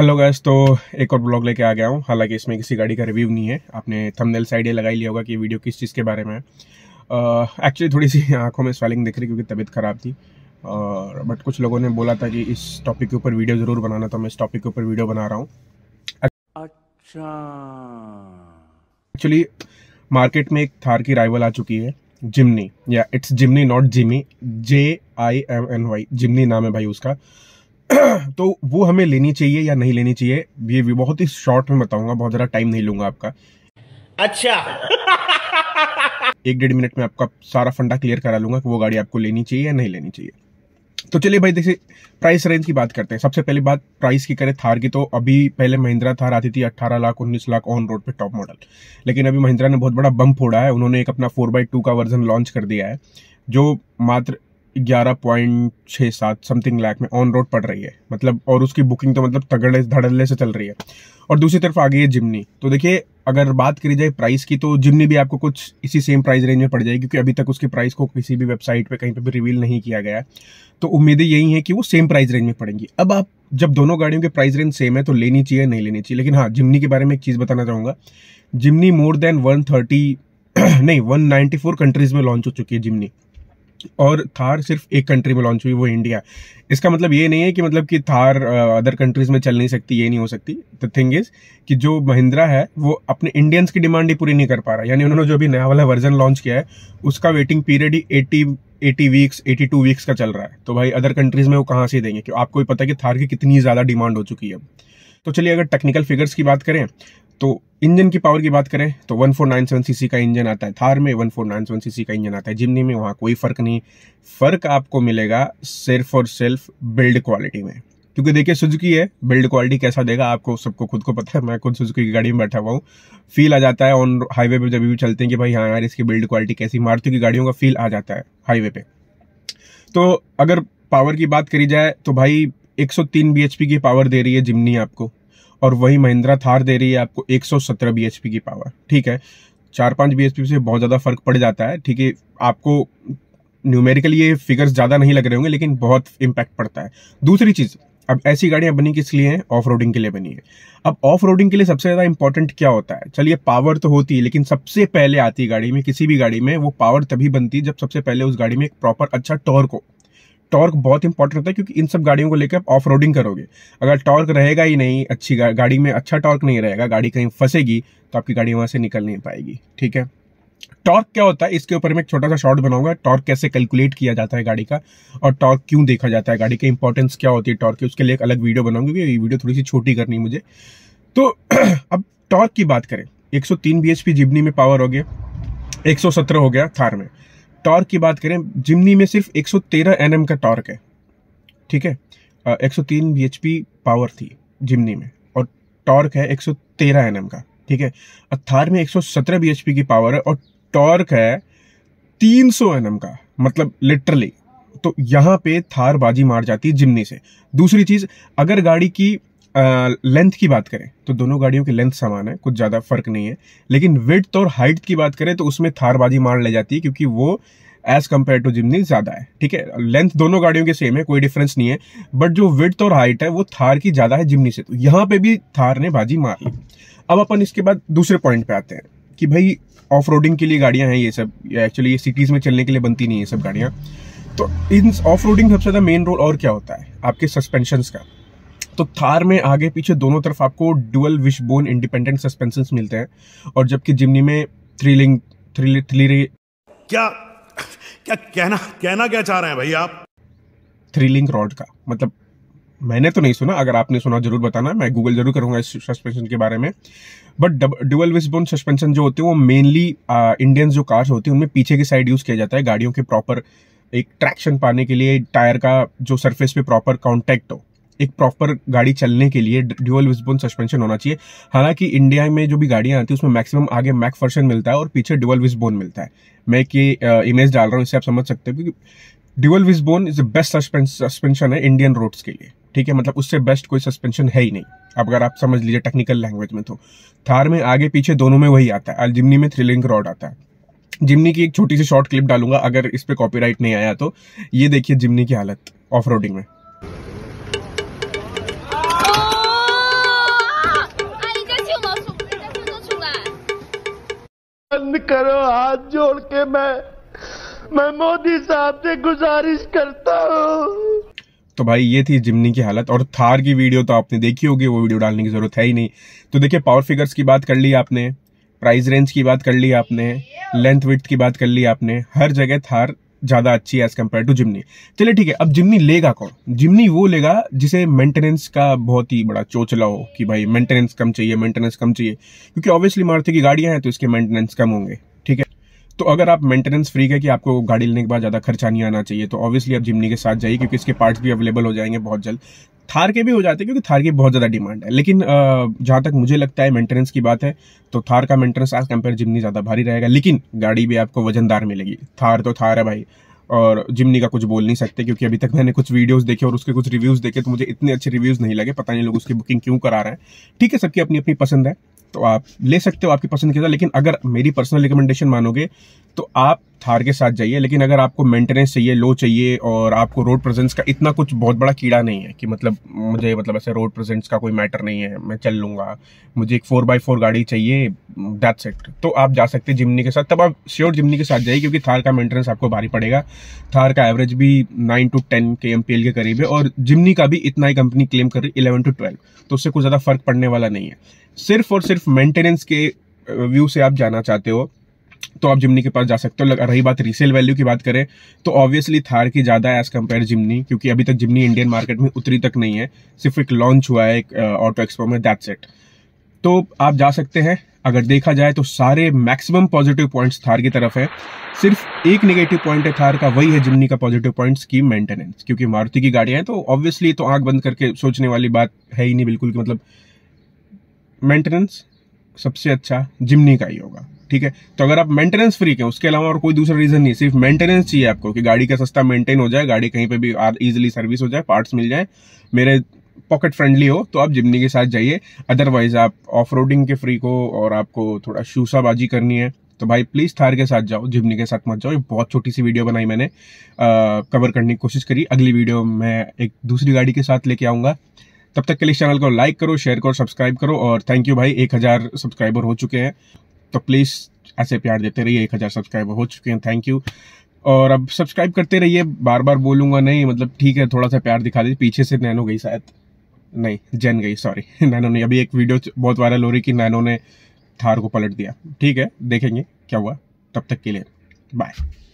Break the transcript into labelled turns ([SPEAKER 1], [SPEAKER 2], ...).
[SPEAKER 1] hello guys तो एक और ब्लॉग लेके आ गया हूँ हालांकि इसमें किसी गाड़ी का रिव्यू नहीं है आपने थंबनेल साइड आइडिया लगा ही लिया होगा कि वीडियो किस चीज़ के बारे में है एक्चुअली uh, थोड़ी सी आंखों में स्वेलिंग दिख रही क्योंकि तबीयत ख़राब थी और uh, बट कुछ लोगों ने बोला था कि इस टॉपिक के ऊपर वीडियो ज़रूर बनाना तो मैं इस टॉपिक के ऊपर वीडियो बना रहा हूँ अच्छा एक्चुअली मार्केट में एक थार की राइवल आ चुकी है जिमनी या it's Jimny not Jimmy J I M N Y Jimny नाम है भाई उसका तो वो हमें लेनी चाहिए या नहीं लेनी चाहिए ये भी बहुत ही शॉर्ट में बताऊंगा बहुत ज़्यादा टाइम नहीं लूंगा आपका अच्छा एक डेढ़ मिनट में आपका सारा फंडा क्लियर करा लूंगा कि वो गाड़ी आपको लेनी चाहिए या नहीं लेनी चाहिए तो चलिए भाई देखिए प्राइस रेंज की बात करते हैं सबसे पहले बात प्राइस की करें थार की तो अभी पहले महिंद्रा थार आती थी 18 लाख 19 लाख ऑन रोड पे टॉप मॉडल लेकिन अभी महिंद्रा ने बहुत बड़ा बम फोड़ा है उन्होंने एक अपना फोर बाई टू का वर्जन लॉन्च कर दिया है जो मात्र ग्यारह पॉइंट छः सात समथिंग लाख में ऑन रोड पड़ रही है मतलब और उसकी बुकिंग तो मतलब तगड़े धड़ल्ले से चल रही है और दूसरी तरफ आ गई है जिमनी तो देखिए अगर बात करी जाए प्राइस की तो जिमनी भी आपको कुछ इसी सेम प्राइस रेंज में पड़ जाएगी क्योंकि अभी तक उसके प्राइस को किसी भी वेबसाइट पर कहीं पर भी रिवील नहीं किया गया तो उम्मीदें यही हैं कि वो सेम प्राइस रेंज में पड़ेंगी अब आप जब दोनों गाड़ियों के प्राइस रेंज सेम है तो लेनी चाहिए नहीं लेनी चाहिए लेकिन हाँ जिमनी के बारे में एक चीज़ बताना चाहूँगा जिमनी मोर देन वन नहीं वन कंट्रीज़ में लॉन्च हो चुकी है जिमनी और थार सिर्फ एक कंट्री में लॉन्च हुई वो इंडिया इसका मतलब ये नहीं है कि मतलब कि थार अदर कंट्रीज में चल नहीं सकती ये नहीं हो सकती द थिंग इज कि जो महिंद्रा है वो अपने इंडियंस की डिमांड ही पूरी नहीं कर पा रहा यानी उन्होंने जो भी नया वाला वर्जन लॉन्च किया है उसका वेटिंग पीरियड ही eighty eighty weeks eighty two weeks का चल रहा है तो भाई अदर कंट्रीज में वो कहाँ से देंगे क्योंकि आपको भी पता है कि थार की कितनी ज़्यादा डिमांड हो चुकी है तो चलिए अगर टेक्निकल फिगर्स की बात करें तो इंजन की पावर की बात करें तो 1497 सीसी का इंजन आता है थार में 1497 सीसी का इंजन आता है जिमनी में वहाँ कोई फ़र्क नहीं फ़र्क आपको मिलेगा सिर्फ और सिर्फ बिल्ड क्वालिटी में क्योंकि देखिए सुजुकी है बिल्ड क्वालिटी कैसा देगा आपको सबको खुद को पता है मैं खुद सुजुकी की गाड़ी में बैठा हुआ हूँ फील आ जाता है ऑन हाईवे पर जब भी चलते हैं कि भाई हाँ यार इसकी बिल्ड क्वालिटी कैसी मारती की गाड़ियों का फील आ जाता है हाईवे पे तो अगर पावर की बात करी जाए तो भाई 103 सौ की पावर दे रही है जिमनी आपको और वही महिंद्रा थार दे रही है आपको 117 bhp की पावर ठीक है चार पाँच बी से बहुत ज़्यादा फर्क पड़ जाता है ठीक है आपको न्यूमेरिकली ये फिगर्स ज़्यादा नहीं लग रहे होंगे लेकिन बहुत इम्पैक्ट पड़ता है दूसरी चीज़ अब ऐसी गाड़ियां बनी किस लिए हैं ऑफ रोडिंग के लिए बनी है अब ऑफ रोडिंग के लिए सबसे ज़्यादा इंपॉर्टेंट क्या होता है चलिए पावर तो होती है लेकिन सबसे पहले आती है गाड़ी में किसी भी गाड़ी में वो पावर तभी बनती है जब सबसे पहले उस गाड़ी में एक प्रॉपर अच्छा टॉर्क हो टॉर्क बहुत इंपॉर्टेंट होता है क्योंकि इन सब गाड़ियों को लेकर आप ऑफ रोडिंग करोगे अगर टॉर्क रहेगा ही नहीं अच्छी गा, गाड़ी में अच्छा टॉर्क नहीं रहेगा गाड़ी कहीं फंसेगी तो आपकी गाड़ी वहाँ से निकल नहीं पाएगी ठीक है टॉर्क क्या होता है इसके ऊपर मैं एक छोटा सा शॉर्ट बनाऊंगा टॉर्क कैसे कैलकुलेट किया जाता है गाड़ी का और टॉर्क क्यों देखा जाता है गाड़ी की इंपॉर्टेंस क्या होती है टॉर्क की उसके लिए एक अलग वीडियो बनाऊंगी क्योंकि ये वीडियो थोड़ी सी छोटी करनी मुझे तो अब टॉर्क की बात करें 103 पी जिबनी में पावर हो गया 117 हो गया थार में टॉर्क की बात करें जिमनी में सिर्फ 113 एनएम का टॉर्क है ठीक है uh, 103 bhp पावर थी जिमनी में और टॉर्क है 113 एनएम का ठीक है थार में 117 bhp की पावर है और टॉर्क है 300 सौ का मतलब लिटरली तो यहाँ पे थार बाजी मार जाती है जिमनी से दूसरी चीज अगर गाड़ी की लेंथ की बात करें तो दोनों गाड़ियों की लेंथ समान है कुछ ज़्यादा फर्क नहीं है लेकिन विड्थ और हाइट की बात करें तो उसमें थारबाजी मार ले जाती है क्योंकि वो एज कम्पेयर टू जिमनी ज़्यादा है ठीक है लेंथ दोनों गाड़ियों के सेम है कोई डिफरेंस नहीं है बट जो विड्थ और हाइट है वो थार की ज़्यादा है जिमनी से तो यहाँ पर भी थार ने बाजी मार ली अब अपन इसके बाद दूसरे पॉइंट पे आते हैं कि भाई ऑफ के लिए गाड़ियाँ हैं ये सब एक्चुअली ये सिटीज़ में चलने के लिए बनती नहीं है सब गाड़ियाँ तो इन ऑफ रोडिंग सबसे ज़्यादा मेन रोल और क्या होता है आपके सस्पेंशन का तो थार में आगे पीछे दोनों तरफ आपको dual wishbone independent suspension मिलते हैं और जबकि जिमनी में थ्रिलिंग थ्रिली क्या क्या कहना कहना क्या चाह रहे हैं भाई आप थ्रिलिंग रॉड का मतलब मैंने तो नहीं सुना अगर आपने सुना जरूर बताना मैं गूगल जरूर करूंगा इस सस्पेंशन के बारे में बट डुअल विस्बोन सस्पेंशन जो होते हैं वो मेनली इंडियन जो कार्स होती हैं उनमें पीछे की साइड यूज़ किया जाता है गाड़ियों के प्रॉपर एक ट्रैक्शन पाने के लिए टायर का जो सरफेस पे प्रॉपर कॉन्टेक्ट हो एक प्रॉपर गाड़ी चलने के लिए ड्यूअल विस्बोन सस्पेंशन होना चाहिए हालांकि इंडिया में जो भी गाड़ियां आती है उसमें मैक्सिमम आगे मैक फर्शन मिलता है और पीछे ड्यूअल विस्बोन मिलता है मैं एक इमेज डाल रहा हूँ इससे आप समझ सकते हो कि dual wishbone is the best suspension है इंडियन रोड्स के लिए ठीक है मतलब उससे बेस्ट कोई सस्पेंशन है ही नहीं अब अगर आप समझ लीजिए टेक्निकल लैंग्वेज में तो थार में आगे पीछे दोनों में वही आता है अलजिमनी में थ्रिलिंग रॉड आता है जिमनी की एक छोटी सी शॉर्ट क्लिप डालूंगा अगर इस पर कॉपी नहीं आया तो ये देखिए जिमनी की हालत ऑफ रोडिंग में बंद करो हाथ जोड़ के मैं मैं मोदी साहब से गुजारिश करता हूँ तो भाई ये थी जिमनी की हालत और थार की वीडियो तो आपने देखी होगी वो वीडियो डालने की जरूरत है ही नहीं तो देखिए पावर फिगर्स की बात कर ली आपने प्राइस रेंज की बात कर ली आपने लेंथ विथ की बात कर ली आपने हर जगह थार ज़्यादा अच्छी है एज़ कम्पेयर टू जिमनी चलिए ठीक है अब जिमनी लेगा कौन जिमनी वो लेगा जिसे मेंटेनेंस का बहुत ही बड़ा चोचला हो कि भाई मेंटेनेंस कम चाहिए मेंटेनेंस कम चाहिए क्योंकि ऑब्वियसली मारुति की गाड़ियां हैं तो इसके मेंटेनेंस कम होंगे ठीक है तो अगर आप मेंटेनेंस फ्री है कि आपको गाड़ी लेने के बाद ज़्यादा खर्चा नहीं आना चाहिए तो ऑब्वियसली आप जिमनी के साथ जाइए क्योंकि इसके पार्ट्स भी अवेलेबल हो जाएंगे बहुत जल्द थार के भी हो जाते हैं क्योंकि थार की बहुत ज़्यादा डिमांड है लेकिन जहाँ तक मुझे लगता है मेंटेनेंस की बात है तो थार का मेंटेनेंस एज कम्पेयर जिमनी ज़्यादा भारी रहेगा लेकिन गाड़ी भी आपको वजनदार मिलेगी थार तो थार है भाई और जिमनी का कुछ बोल नहीं सकते क्योंकि अभी तक मैंने कुछ वीडियोस देखे और उसके कुछ रिव्यूज़ देखे तो मुझे इतने अच्छे रिव्यूज़ नहीं लगे पता नहीं लोग उसकी बुकिंग क्यों करा रहे हैं ठीक है सबकी अपनी अपनी पसंद है तो आप ले सकते हो आपकी पसंद के साथ लेकिन अगर मेरी पर्सनल रिकमेंडेशन मानोगे तो आप थार के साथ जाइए लेकिन अगर आपको मेंटेनेंस चाहिए लो चाहिए और आपको रोड प्रेजेंस का इतना कुछ बहुत बड़ा कीड़ा नहीं है कि मतलब मुझे मतलब ऐसे रोड प्रेजेंस का कोई मैटर नहीं है मैं चल लूँगा मुझे एक फोर बाई फोर गाड़ी चाहिए दैट्स इट तो आप जा सकते हैं जिमनी के साथ तब आप श्योर जिमनी के साथ जाइए क्योंकि थार का मेंटेनेंस आपको भारी पड़ेगा थार का एवरेज भी nine to ten K M के करीब है और जिमनी का भी इतना ही कंपनी क्लेम कर रही इलेवन टू ट्वेल्व तो उससे कुछ ज़्यादा फर्क पड़ने वाला नहीं है सिर्फ और सिर्फ मेंटेनेंस के व्यू uh, से आप जाना चाहते हो तो आप जिमनी के पास जा सकते हो रही बात रीसेल वैल्यू की बात करें तो ऑब्वियसली थार की ज़्यादा है एज़ कम्पेयर जिमनी क्योंकि अभी तक जिमनी इंडियन मार्केट में उतरी तक नहीं है सिर्फ एक लॉन्च हुआ है एक ऑटो uh, एक्सपो में दैट सेट तो आप जा सकते हैं अगर देखा जाए तो सारे मैक्सिमम पॉजिटिव पॉइंट्स थार की तरफ है सिर्फ एक नेगेटिव पॉइंट है थार का वही है जिमनी का पॉजिटिव पॉइंट्स की मेंटेनेंस क्योंकि मारुति की गाड़ियां हैं तो ऑब्वियसली तो आंख बंद करके सोचने वाली बात है ही नहीं बिल्कुल कि मतलब मेंटेनेंस सबसे अच्छा जिमनी का ही होगा ठीक है तो अगर आप मेंटेनेंस फ्री के उसके अलावा और कोई दूसरा रीजन नहीं सिर्फ मेंटेनेंस चाहिए आपको कि गाड़ी का सस्ता मेंटेन हो जाए गाड़ी कहीं पे भी इजिली सर्विस हो जाए पार्ट्स मिल जाए मेरे पॉकेट फ्रेंडली हो तो आप जिमनी के साथ जाइए अदरवाइज आप ऑफ के फ्री को और आपको थोड़ा शूसाबाजी करनी है तो भाई प्लीज थार के साथ जाओ जिमनी के साथ मत जाओ ये बहुत छोटी सी वीडियो बनाई मैंने कवर करने की कोशिश करी अगली वीडियो मैं एक दूसरी गाड़ी के साथ लेके आऊंगा तब तक के लिए चैनल को लाइक करो शेयर करो सब्सक्राइब करो और थैंक यू भाई एक हजार सब्सक्राइबर हो चुके हैं तो प्लीज़ ऐसे प्यार देते रहिए एक हज़ार सब्सक्राइबर हो चुके हैं थैंक यू और अब सब्सक्राइब करते रहिए बार बार बोलूँगा नहीं मतलब ठीक है थोड़ा सा प्यार दिखा दीजिए पीछे से नैनो गई शायद नहीं जैन गई सॉरी नैनो ने अभी एक वीडियो बहुत वायरल हो रही कि नैनो ने थार को पलट दिया ठीक है देखेंगे क्या हुआ तब तक के लिए बाय